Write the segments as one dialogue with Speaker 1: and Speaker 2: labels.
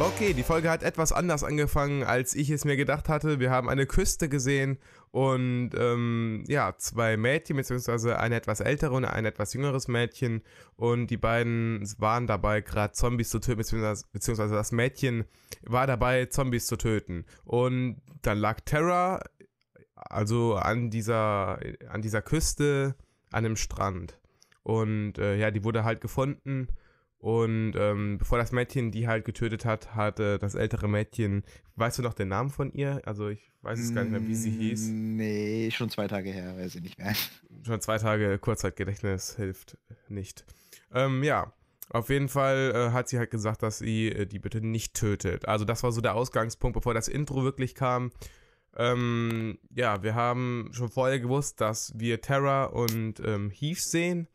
Speaker 1: Okay, die Folge hat etwas anders angefangen, als ich es mir gedacht hatte. Wir haben eine Küste gesehen und ähm, ja, zwei Mädchen, beziehungsweise eine etwas ältere und ein etwas jüngeres Mädchen. Und die beiden waren dabei, gerade Zombies zu töten, beziehungsweise, beziehungsweise das Mädchen war dabei, Zombies zu töten. Und dann lag Terra, also an dieser, an dieser Küste, an dem Strand. Und äh, ja, die wurde halt gefunden und ähm, bevor das Mädchen die halt getötet hat, hatte das ältere Mädchen, weißt du noch den Namen von ihr? Also ich weiß es gar nicht mehr, wie
Speaker 2: sie mm, hieß. Nee, schon zwei Tage her, weiß ich nicht mehr.
Speaker 1: Schon zwei Tage Kurzzeitgedächtnis hilft nicht. Ähm, ja, auf jeden Fall äh, hat sie halt gesagt, dass sie äh, die bitte nicht tötet. Also das war so der Ausgangspunkt, bevor das Intro wirklich kam. Ähm, ja, wir haben schon vorher gewusst, dass wir Terra und ähm, Heath sehen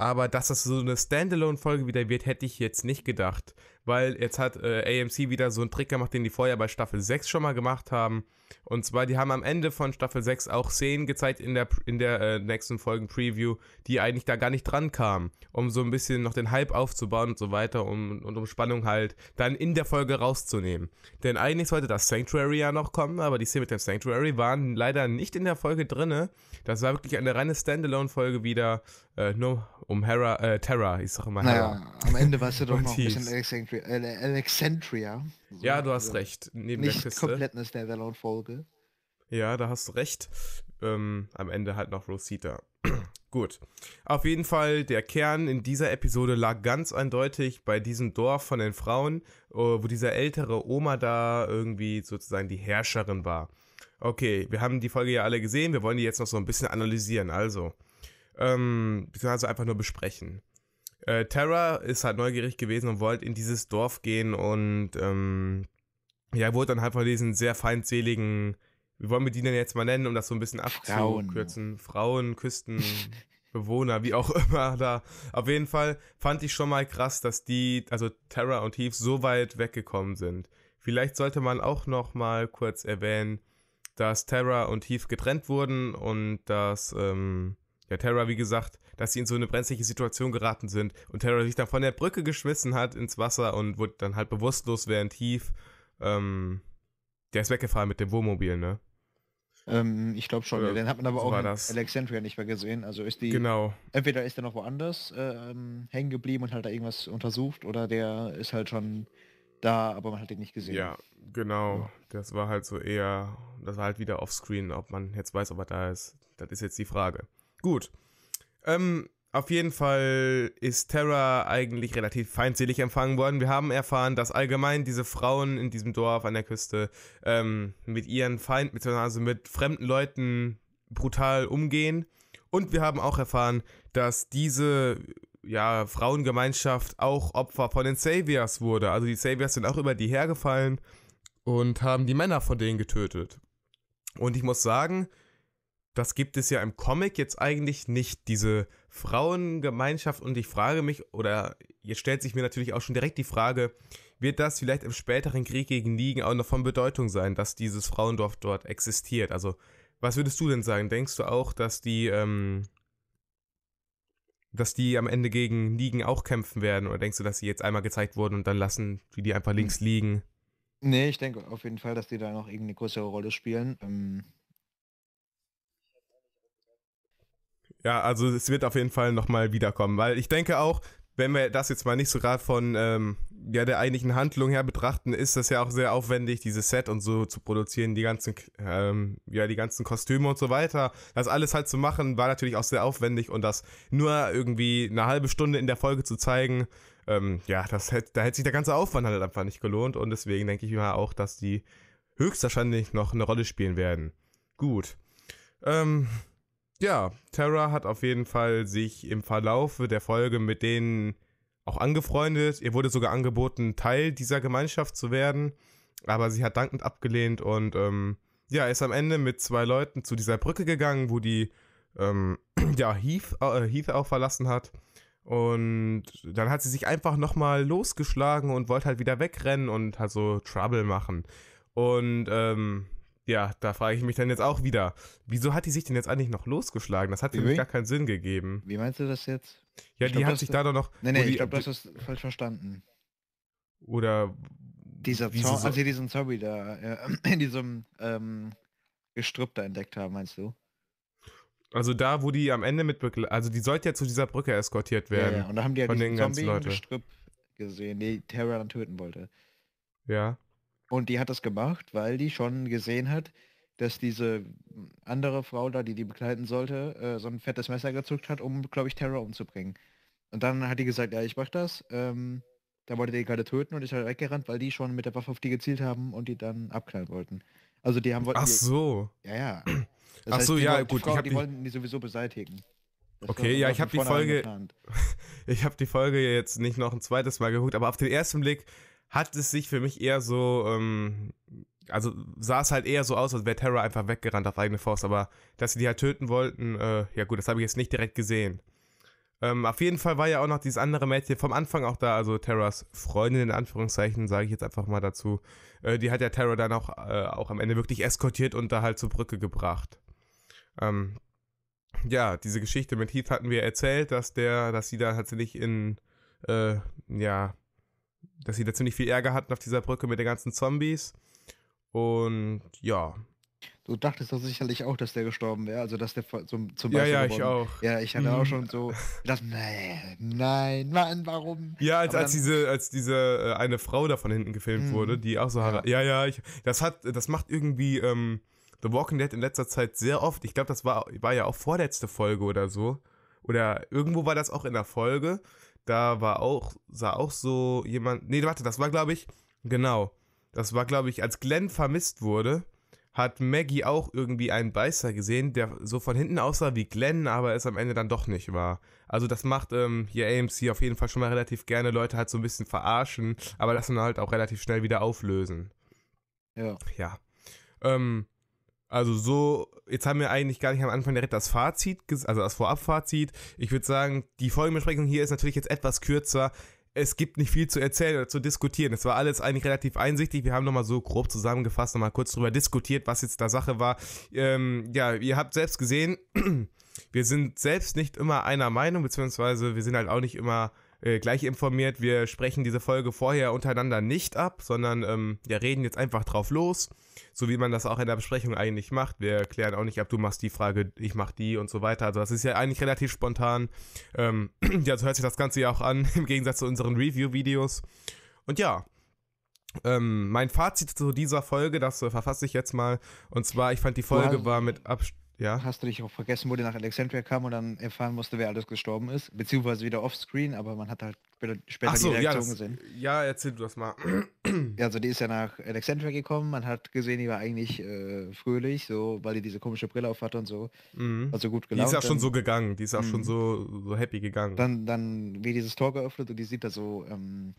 Speaker 1: aber dass das so eine Standalone-Folge wieder wird, hätte ich jetzt nicht gedacht weil jetzt hat äh, AMC wieder so einen Trick gemacht, den die vorher bei Staffel 6 schon mal gemacht haben. Und zwar, die haben am Ende von Staffel 6 auch Szenen gezeigt in der, in der äh, nächsten Folgen-Preview, die eigentlich da gar nicht dran kamen, um so ein bisschen noch den Hype aufzubauen und so weiter um, und um Spannung halt dann in der Folge rauszunehmen. Denn eigentlich sollte das Sanctuary ja noch kommen, aber die Szenen mit dem Sanctuary waren leider nicht in der Folge drinne. Das war wirklich eine reine Standalone-Folge wieder, äh, nur um Hera, äh, Terra, ich sag mal Hera. Naja, am Ende war es ja doch noch ein bisschen
Speaker 2: Sanctuary Alexandria. so ja, du hast recht. Neben nicht der Küste. komplett eine Standalone-Folge.
Speaker 1: Ja, da hast du recht. Ähm, am Ende halt noch Rosita. Gut. Auf jeden Fall, der Kern in dieser Episode lag ganz eindeutig bei diesem Dorf von den Frauen, äh, wo diese ältere Oma da irgendwie sozusagen die Herrscherin war. Okay, wir haben die Folge ja alle gesehen, wir wollen die jetzt noch so ein bisschen analysieren, also. Ähm, beziehungsweise also einfach nur besprechen äh, Terra ist halt neugierig gewesen und wollte in dieses Dorf gehen und ähm, ja, wurde dann halt von diesen sehr feindseligen, wie wollen wir die denn jetzt mal nennen, um das so ein bisschen abzukürzen? Frauen, Küsten, Bewohner, wie auch immer da. Auf jeden Fall fand ich schon mal krass, dass die, also Terra und Heath, so weit weggekommen sind. Vielleicht sollte man auch noch mal kurz erwähnen, dass Terra und Heath getrennt wurden und dass ähm, ja, Terra, wie gesagt, dass sie in so eine brenzliche Situation geraten sind und Terra sich dann von der Brücke geschmissen hat ins Wasser und wurde dann halt bewusstlos während tief. ähm, der ist weggefahren mit dem Wohnmobil, ne? Ähm, ich glaube schon, Oder den hat man aber auch in das.
Speaker 2: Alexandria nicht mehr gesehen. Also ist die genau. entweder ist er noch woanders ähm, hängen geblieben und hat da irgendwas untersucht oder der ist halt schon da, aber man hat ihn nicht gesehen. Ja,
Speaker 1: genau. Ja. Das war halt so eher, das war halt wieder offscreen, ob man jetzt weiß, ob er da ist. Das ist jetzt die Frage gut. Ähm, auf jeden Fall ist Terra eigentlich relativ feindselig empfangen worden. Wir haben erfahren, dass allgemein diese Frauen in diesem Dorf an der Küste ähm, mit ihren Feinden, beziehungsweise mit fremden Leuten brutal umgehen. Und wir haben auch erfahren, dass diese ja, Frauengemeinschaft auch Opfer von den Saviors wurde. Also die Saviors sind auch über die hergefallen und haben die Männer von denen getötet. Und ich muss sagen, das gibt es ja im Comic jetzt eigentlich nicht, diese Frauengemeinschaft. Und ich frage mich, oder jetzt stellt sich mir natürlich auch schon direkt die Frage, wird das vielleicht im späteren Krieg gegen Nigen auch noch von Bedeutung sein, dass dieses Frauendorf dort existiert? Also, was würdest du denn sagen? Denkst du auch, dass die, ähm, dass die am Ende gegen Nigen auch kämpfen werden? Oder denkst du, dass sie jetzt einmal gezeigt wurden und dann lassen die die einfach hm. links liegen?
Speaker 2: Nee, ich denke auf jeden Fall, dass die da noch irgendeine größere
Speaker 1: Rolle spielen. Ähm Ja, also es wird auf jeden Fall nochmal wiederkommen, weil ich denke auch, wenn wir das jetzt mal nicht so gerade von ähm, ja, der eigentlichen Handlung her betrachten, ist das ja auch sehr aufwendig, dieses Set und so zu produzieren, die ganzen, ähm, ja, die ganzen Kostüme und so weiter. Das alles halt zu machen, war natürlich auch sehr aufwendig und das nur irgendwie eine halbe Stunde in der Folge zu zeigen, ähm, ja, das hätte, da hätte sich der ganze Aufwand halt einfach nicht gelohnt und deswegen denke ich mir auch, dass die höchstwahrscheinlich noch eine Rolle spielen werden. Gut. Ähm, ja, Tara hat auf jeden Fall sich im Verlauf der Folge mit denen auch angefreundet. Ihr wurde sogar angeboten, Teil dieser Gemeinschaft zu werden, aber sie hat dankend abgelehnt und ähm, ja, ist am Ende mit zwei Leuten zu dieser Brücke gegangen, wo die ähm, ja, Heath, äh, Heath auch verlassen hat. Und dann hat sie sich einfach nochmal losgeschlagen und wollte halt wieder wegrennen und halt so Trouble machen. Und ähm, ja, da frage ich mich dann jetzt auch wieder, wieso hat die sich denn jetzt eigentlich noch losgeschlagen? Das hat für mich gar keinen Sinn gegeben. Wie
Speaker 2: meinst du das jetzt?
Speaker 1: Ja, ich die glaub, hat sich da doch noch. Nee, nee, ich glaube, du hast das
Speaker 2: falsch verstanden.
Speaker 1: Oder. Dieser Zau so als
Speaker 2: sie diesen Zombie da äh, in diesem ähm, Gestrüpp da entdeckt haben, meinst du?
Speaker 1: Also da, wo die am Ende mit, also die sollte ja zu dieser Brücke eskortiert werden. Ja, ja. und da haben die ja halt diesen Zombie im Gestrüpp
Speaker 2: gesehen, die Terror dann töten wollte. Ja. Und die hat das gemacht, weil die schon gesehen hat, dass diese hm, andere Frau da, die die begleiten sollte, äh, so ein fettes Messer gezückt hat, um, glaube ich, Terror umzubringen. Und dann hat die gesagt, ja, ich mach das. Ähm, da wollte die gerade töten und ich halt weggerannt, weil die schon mit der Waffe auf die gezielt haben und die dann abknallen wollten. Also
Speaker 1: die haben wollten. Ach so. Die, ja, ja. Das Ach heißt, so, ja, gut. Frau, die, die
Speaker 2: wollten die sowieso beseitigen.
Speaker 1: Das okay, ja, ich habe die Folge, ich habe die Folge jetzt nicht noch ein zweites Mal geguckt, aber auf den ersten Blick hat es sich für mich eher so, ähm, also sah es halt eher so aus, als wäre Terra einfach weggerannt auf eigene Faust, aber dass sie die halt töten wollten, äh, ja gut, das habe ich jetzt nicht direkt gesehen. Ähm, auf jeden Fall war ja auch noch dieses andere Mädchen vom Anfang auch da, also Terras Freundin in Anführungszeichen, sage ich jetzt einfach mal dazu. Äh, die hat ja Terra dann auch, äh, auch am Ende wirklich eskortiert und da halt zur Brücke gebracht. Ähm, ja, diese Geschichte mit Heath hatten wir erzählt, dass der, dass sie da tatsächlich halt in, äh, ja, dass sie da ziemlich viel Ärger hatten auf dieser Brücke mit den ganzen Zombies. Und ja.
Speaker 2: Du dachtest doch sicherlich auch, dass der gestorben wäre, also dass der zum, zum Beispiel. Ja, ja, ich auch. Ja, ich hatte hm. auch mhm. schon so gedacht, nein, nein, Mann, warum? Ja, als, als diese,
Speaker 1: als diese äh, eine Frau da von hinten gefilmt hm. wurde, die auch so ja. ja, ja, ich, das hat, das macht irgendwie ähm, The Walking Dead in letzter Zeit sehr oft. Ich glaube, das war, war ja auch vorletzte Folge oder so. Oder irgendwo war das auch in der Folge, da war auch, sah auch so jemand. Nee, warte, das war, glaube ich, genau. Das war, glaube ich, als Glenn vermisst wurde, hat Maggie auch irgendwie einen Beißer gesehen, der so von hinten aussah wie Glenn, aber es am Ende dann doch nicht war. Also das macht ähm, hier AMC auf jeden Fall schon mal relativ gerne, Leute halt so ein bisschen verarschen, aber das dann halt auch relativ schnell wieder auflösen. Ja. Ja. Ähm, also so, jetzt haben wir eigentlich gar nicht am Anfang direkt das Fazit, also das Vorabfazit. Ich würde sagen, die Folgenbesprechung hier ist natürlich jetzt etwas kürzer. Es gibt nicht viel zu erzählen oder zu diskutieren. Es war alles eigentlich relativ einsichtig. Wir haben nochmal so grob zusammengefasst, nochmal kurz drüber diskutiert, was jetzt da Sache war. Ähm, ja, ihr habt selbst gesehen, wir sind selbst nicht immer einer Meinung, beziehungsweise wir sind halt auch nicht immer äh, gleich informiert, wir sprechen diese Folge vorher untereinander nicht ab, sondern ähm, ja, reden jetzt einfach drauf los, so wie man das auch in der Besprechung eigentlich macht. Wir klären auch nicht ab, du machst die Frage, ich mach die und so weiter. Also das ist ja eigentlich relativ spontan. Ähm, ja, so hört sich das Ganze ja auch an, im Gegensatz zu unseren Review-Videos. Und ja, ähm, mein Fazit zu dieser Folge, das äh, verfasse ich jetzt mal. Und zwar, ich fand die Folge war mit Abstand ja. Hast du dich auch vergessen, wo die nach Alexandria kam und dann
Speaker 2: erfahren musste, wer alles gestorben ist? Beziehungsweise wieder offscreen, aber man hat halt später so, die Reaktion ja, das, gesehen.
Speaker 1: Ja, erzähl du das mal.
Speaker 2: Ja, also die ist ja nach Alexandria gekommen, man hat gesehen, die war eigentlich äh, fröhlich, so, weil die diese komische Brille auf hatte und so.
Speaker 1: Mhm. Also gut gelaufen. Die ist ja schon so gegangen, die ist auch mhm. schon so, so happy gegangen. Dann,
Speaker 2: dann wird dieses Tor geöffnet und die sieht da so, ähm,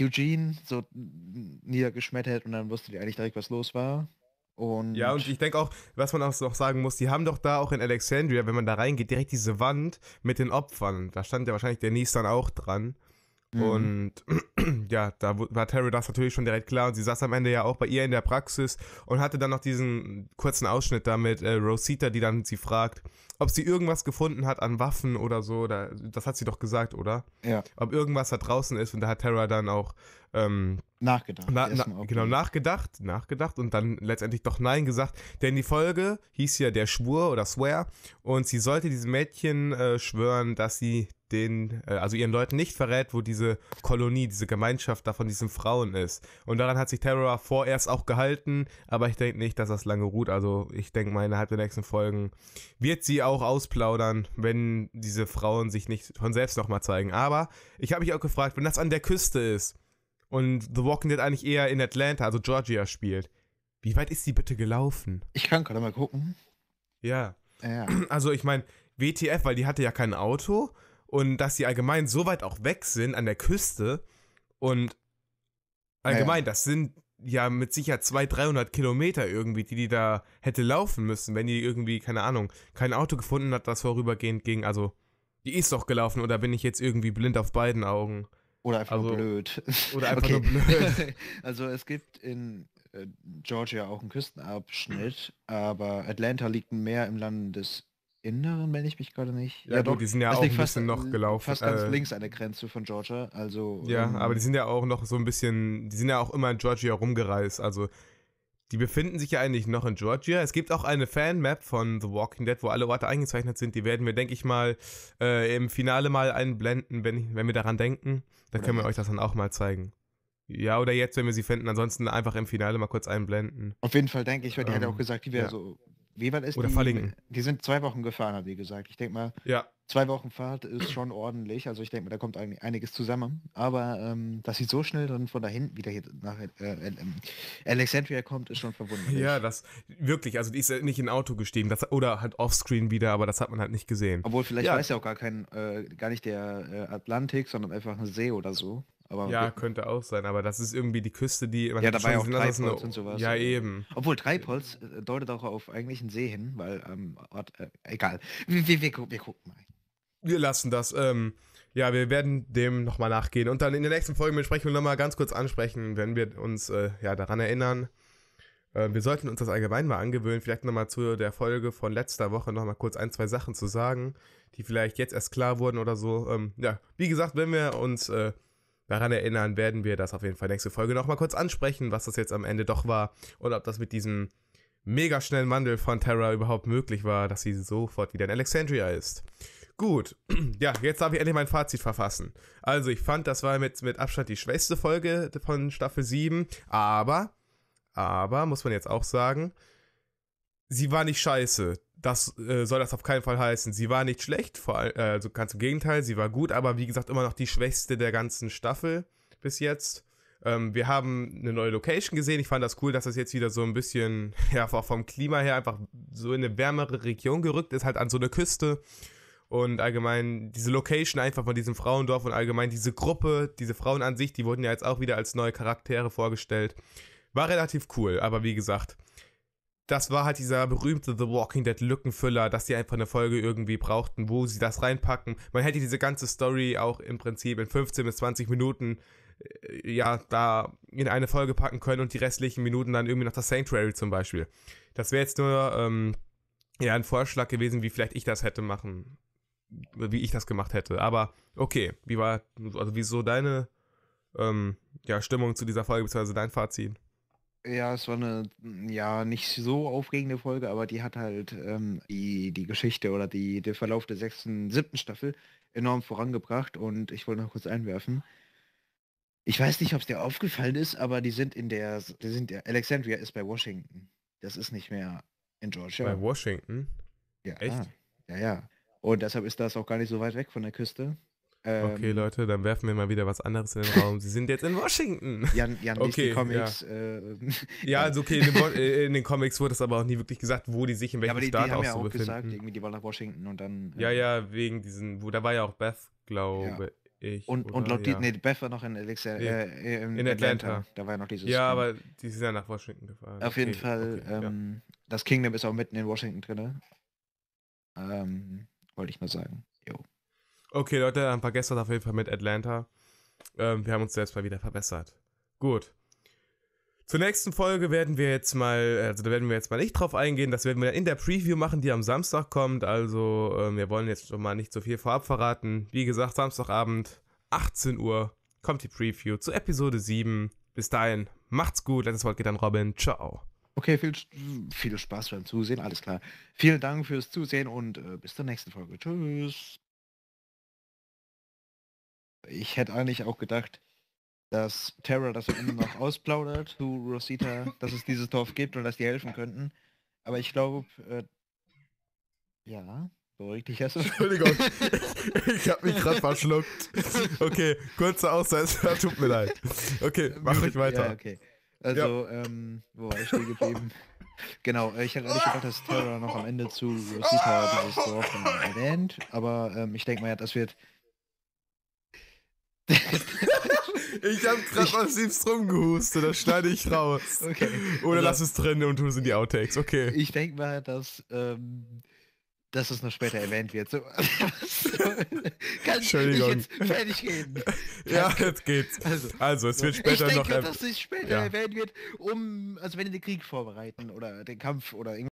Speaker 1: Eugene so niedergeschmettert und dann wusste die eigentlich direkt, was los war. Und ja, und ich denke auch, was man auch noch sagen muss, die haben doch da auch in Alexandria, wenn man da reingeht, direkt diese Wand mit den Opfern. Da stand ja wahrscheinlich der Nies dann auch dran. Mhm. Und ja, da war Terry das natürlich schon direkt klar und sie saß am Ende ja auch bei ihr in der Praxis und hatte dann noch diesen kurzen Ausschnitt da mit äh, Rosita, die dann sie fragt, ob sie irgendwas gefunden hat an Waffen oder so, oder das hat sie doch gesagt, oder? Ja. Ob irgendwas da draußen ist und da hat Terra dann auch ähm, nachgedacht. Na, na, genau, nachgedacht, nachgedacht und dann letztendlich doch Nein gesagt. Denn die Folge hieß ja der Schwur oder Swear und sie sollte diesem Mädchen äh, schwören, dass sie den, äh, also ihren Leuten nicht verrät, wo diese Kolonie, diese Gemeinschaft da von diesen Frauen ist. Und daran hat sich Terra vorerst auch gehalten, aber ich denke nicht, dass das lange ruht. Also ich denke mal, innerhalb der nächsten Folgen wird sie auch ausplaudern, wenn diese Frauen sich nicht von selbst nochmal zeigen. Aber ich habe mich auch gefragt, wenn das an der Küste ist und The Walking Dead eigentlich eher in Atlanta, also Georgia, spielt, wie weit ist die bitte gelaufen? Ich kann gerade mal gucken. Ja. ja. Also ich meine, WTF, weil die hatte ja kein Auto und dass sie allgemein so weit auch weg sind an der Küste und allgemein, ja, ja. das sind ja mit Sicherheit 200, 300 Kilometer irgendwie, die die da hätte laufen müssen, wenn die irgendwie, keine Ahnung, kein Auto gefunden hat, das vorübergehend ging. Also, die ist doch gelaufen oder bin ich jetzt irgendwie blind auf beiden Augen? Oder einfach also, nur blöd. Oder einfach okay. nur blöd.
Speaker 2: also, es gibt in äh, Georgia auch einen Küstenabschnitt, aber Atlanta liegt mehr im Land des Inneren, wenn ich mich gerade nicht. Ja, ja doch, die sind ja auch ein bisschen noch äh, gelaufen. Fast ganz äh, links an der Grenze von Georgia. Also, ja, ähm, aber die sind
Speaker 1: ja auch noch so ein bisschen, die sind ja auch immer in Georgia rumgereist. Also die befinden sich ja eigentlich noch in Georgia. Es gibt auch eine Fanmap von The Walking Dead, wo alle Orte eingezeichnet sind. Die werden wir, denke ich mal, äh, im Finale mal einblenden, wenn, wenn wir daran denken. Da können wir euch das dann auch mal zeigen. Ja, oder jetzt, wenn wir sie finden. Ansonsten einfach im Finale mal kurz einblenden. Auf jeden Fall denke ich, weil die ähm, hat ja auch ähm, gesagt, die wäre ja. so wie weit ist Oder die, verlinken.
Speaker 2: Die sind zwei Wochen gefahren, hat die gesagt. Ich denke mal, ja. zwei Wochen Fahrt ist schon ordentlich. Also ich denke mal, da kommt einiges zusammen. Aber ähm, dass sie so schnell dann von da hinten wieder hier nach äh, ähm, Alexandria kommt, ist schon
Speaker 1: verwunderlich. Ja, das wirklich. Also die ist nicht in Auto gestiegen. Das, oder halt offscreen wieder, aber das hat man halt nicht gesehen. Obwohl, vielleicht ja. weiß ja auch
Speaker 2: gar kein, äh, gar nicht der äh, Atlantik, sondern einfach ein See oder so.
Speaker 1: Aber ja, gut. könnte auch sein, aber das ist irgendwie die Küste, die. man ja, da war ja auch Treibholz und sowas. Ja, eben. Obwohl Treibholz äh, deutet auch auf eigentlich einen See hin, weil ähm, Ort, äh, egal. Wir, wir, wir, wir, gucken mal. Wir lassen das. Ähm, ja, wir werden dem nochmal nachgehen und dann in der nächsten Folge Folgenbesprechung nochmal ganz kurz ansprechen, wenn wir uns äh, ja, daran erinnern. Äh, wir sollten uns das allgemein mal angewöhnen, vielleicht nochmal zu der Folge von letzter Woche nochmal kurz ein, zwei Sachen zu sagen, die vielleicht jetzt erst klar wurden oder so. Ähm, ja, wie gesagt, wenn wir uns äh, daran erinnern, werden wir das auf jeden Fall nächste Folge nochmal kurz ansprechen, was das jetzt am Ende doch war und ob das mit diesem mega schnellen Wandel von Terra überhaupt möglich war, dass sie sofort wieder in Alexandria ist. Gut, ja, jetzt darf ich endlich mein Fazit verfassen. Also ich fand, das war mit, mit Abstand die schwächste Folge von Staffel 7, aber, aber, muss man jetzt auch sagen, sie war nicht scheiße das äh, soll das auf keinen Fall heißen. Sie war nicht schlecht, vor, allem, äh, also ganz im Gegenteil, sie war gut, aber wie gesagt immer noch die schwächste der ganzen Staffel bis jetzt. Ähm, wir haben eine neue Location gesehen. Ich fand das cool, dass das jetzt wieder so ein bisschen, ja, vom Klima her einfach so in eine wärmere Region gerückt ist, halt an so eine Küste. Und allgemein diese Location einfach von diesem Frauendorf und allgemein diese Gruppe, diese Frauen an sich, die wurden ja jetzt auch wieder als neue Charaktere vorgestellt. War relativ cool, aber wie gesagt, das war halt dieser berühmte The Walking Dead Lückenfüller, dass sie einfach eine Folge irgendwie brauchten, wo sie das reinpacken. Man hätte diese ganze Story auch im Prinzip in 15 bis 20 Minuten äh, ja da in eine Folge packen können und die restlichen Minuten dann irgendwie nach das Sanctuary zum Beispiel. Das wäre jetzt nur ähm, ja ein Vorschlag gewesen, wie vielleicht ich das hätte machen, wie ich das gemacht hätte. Aber okay, wie war also wieso deine ähm, ja Stimmung zu dieser Folge bzw. dein Fazit?
Speaker 2: Ja, es war eine hm, ja nicht so aufregende Folge, aber die hat halt ähm, die, die Geschichte oder die, der Verlauf der sechsten, siebten Staffel enorm vorangebracht und ich wollte noch kurz einwerfen. Ich weiß nicht, ob es dir aufgefallen ist, aber die sind in der, die sind der, Alexandria ist bei Washington. Das ist nicht mehr in Georgia. Bei Washington? Ja. Echt? Ja, ja. Und deshalb ist das auch gar nicht so
Speaker 1: weit weg von der Küste. Ähm, okay, Leute, dann werfen wir mal wieder was anderes in den Raum. Sie sind jetzt in Washington. Jan, Jan okay, die Comics.
Speaker 2: Ja, äh, ja also okay, in den,
Speaker 1: äh, in den, Comics wurde es aber auch nie wirklich gesagt, wo die sich in welchem ja, aber die, die haben auch ja auch so gesagt,
Speaker 2: irgendwie die wollen nach Washington und dann.
Speaker 1: Äh, ja, ja, wegen diesen, wo da war ja auch Beth, glaube ja. Ich, und, oder? und laut ja. nee, Beth war noch in, Alexa, äh, in, in Atlanta. Atlanta. Da war ja noch dieses. Ja, aber die sind ja nach Washington gefahren. Auf okay, jeden
Speaker 2: Fall, okay, ähm, ja. das Kingdom ist auch mitten in Washington drin. Ähm, wollte ich nur sagen.
Speaker 1: Okay, Leute, dann vergesst gestern auf jeden Fall mit Atlanta. Ähm, wir haben uns selbst mal wieder verbessert. Gut. Zur nächsten Folge werden wir jetzt mal, also da werden wir jetzt mal nicht drauf eingehen, das werden wir dann in der Preview machen, die am Samstag kommt. Also ähm, wir wollen jetzt schon mal nicht so viel vorab verraten. Wie gesagt, Samstagabend, 18 Uhr, kommt die Preview zu Episode 7. Bis dahin, macht's gut. Letztes Wort geht an Robin. Ciao. Okay, viel, viel Spaß beim Zusehen, alles klar. Vielen Dank fürs Zusehen und äh, bis zur nächsten
Speaker 2: Folge. Tschüss ich hätte eigentlich auch gedacht, dass Terra das immer noch ausplaudert zu Rosita, dass es dieses Dorf gibt und dass die helfen könnten. Aber ich glaube, äh, ja, beruhig dich
Speaker 1: erst. Entschuldigung, ich habe mich gerade verschluckt. Okay, kurze Aussetzer, tut mir leid. Okay, äh, mach ich weiter. Ja, okay. Also, ja. ähm, wo war ich stehen geblieben?
Speaker 2: genau, äh, ich hätte eigentlich gedacht, dass Terra noch am Ende zu Rosita dieses Dorf erwähnt, aber ähm, ich denke mal, ja, das wird
Speaker 1: ich hab gerade was
Speaker 2: Siebs rumgehustet, das schneide ich raus. Okay. Oder also, lass es drin und tu es in die Outtakes, okay. Ich denke mal, dass, ähm, dass es noch später erwähnt wird. So, kann Entschuldigung. ich jetzt fertig gehen. ja, jetzt geht's. Also, also es wird später ich denke, noch... Ich dass es später ja. erwähnt wird, um, also wenn die den Krieg vorbereiten oder den Kampf oder irgendwas.